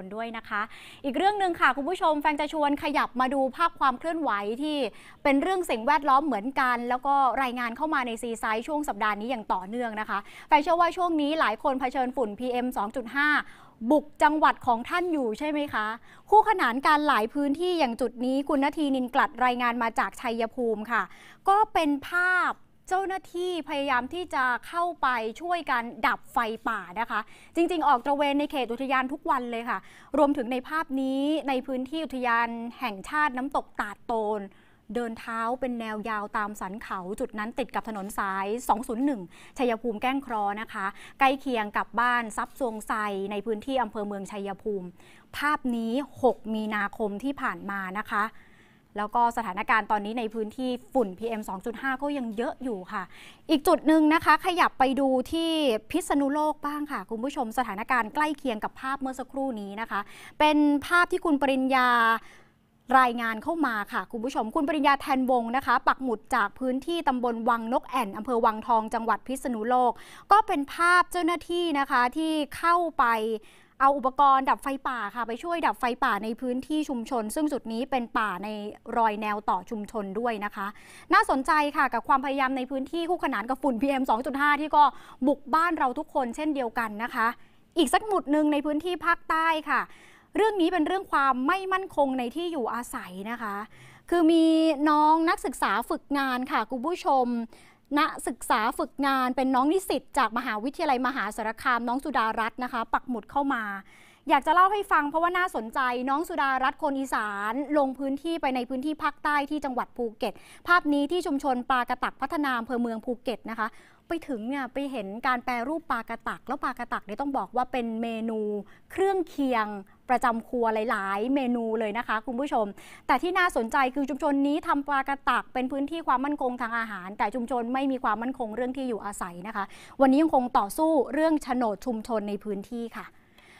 คนด้วยนะคะ อีกเรื่องหนึ่งค่ะ คุณผู้ชมแฟนจะชวนขยับมาดูภาพความเคลื่อนไหวที่เป็นเรื่องสิ่งแวดล้อมเหมือนกัน แล้วก็รายงานเข้ามาในซีไซด์ช่วงสัปดาห์นี้อย่างต่อเนื่องนะคะ แฟนเชื่อว่าช่วงนี้หลายคนเผชิญฝุ่น PM 2.5 บุกจังหวัดของท่านอยู่ใช่ไหมคะ คู่ขนานการหลายพื้นที่อย่างจุดนี้คุณนทีนินกลัดรายงานมาจากชัยภูมิค่ะ ก็เป็นภาพเจ้าหน้าที่พยายามที่จะเข้าไปช่วยกันดับไฟป่านะคะ จริงๆออกตระเวนในเขตอุทยานทุกวันเลยค่ะ รวมถึงในภาพนี้ในพื้นที่อุทยานแห่งชาติน้ำตกตาดโตน เดินเท้าเป็นแนวยาวตามสันเขาจุดนั้นติดกับถนนสาย 201 ชัยภูมิแก้งครอนะคะ ใกล้เคียงกับบ้านซับทรงไซในพื้นที่อำเภอเมืองชัยภูมิ ภาพนี้ 6 มีนาคมที่ผ่านมานะคะแล้วก็สถานการณ์ตอนนี้ในพื้นที่ฝุ่น PM 2.5ก็ยังเยอะอยู่ค่ะ อีกจุดหนึ่งนะคะ ขยับไปดูที่พิษณุโลกบ้างค่ะ คุณผู้ชมสถานการณ์ใกล้เคียงกับภาพเมื่อสักครู่นี้นะคะ เป็นภาพที่คุณปริญญารายงานเข้ามาค่ะ คุณผู้ชมคุณปริญญาแทนวงนะคะปักหมุดจากพื้นที่ตำบลวังนกแอ่นอำเภอวังทองจังหวัดพิษณุโลก ก็เป็นภาพเจ้าหน้าที่นะคะที่เข้าไปเอาอุปกรณ์ดับไฟป่าค่ะไปช่วยดับไฟป่าในพื้นที่ชุมชน ซึ่งจุดนี้เป็นป่าในรอยแนวต่อชุมชนด้วยนะคะน่าสนใจค่ะ กับความพยายามในพื้นที่คู่ขนานกับฝุ่น PM 2.5 ที่ก็บุกบ้านเราทุกคนเช่นเดียวกันนะคะ อีกสักหมุดหนึ่งในพื้นที่ภาคใต้ค่ะ เรื่องนี้เป็นเรื่องความไม่มั่นคงในที่อยู่อาศัยนะคะ คือมีน้องนักศึกษาฝึกงานค่ะคุณผู้ชมนักศึกษาฝึกงานเป็นน้องนิสิตจากมหาวิทยาลัยมหาสารคามน้องสุดารัตน์นะคะ ปักหมุดเข้ามา อยากจะเล่าให้ฟังเพราะว่าน่าสนใจน้องสุดารัตน์คนอีสานลงพื้นที่ไปในพื้นที่ภาคใต้ที่จังหวัดภูเก็ต ภาพนี้ที่ชุมชนปลากระตักพัฒนาอำเภอเมืองภูเก็ตนะคะ ไปถึงเนี่ยไปเห็นการแปรรูปปลากระตักแล้วปลากระตักเนี่ยต้องบอกว่าเป็นเมนู เครื่องเคียงประจำครัวหลาย ๆ เมนูเลยนะคะคุณผู้ชม แต่ที่น่าสนใจคือชุมชนนี้ทำปลากระตักเป็นพื้นที่ความมั่นคงทางอาหาร แต่ชุมชนไม่มีความมั่นคงเรื่องที่อยู่อาศัยนะคะ วันนี้ยังคงต่อสู้เรื่องโฉนดชุมชนในพื้นที่ค่ะ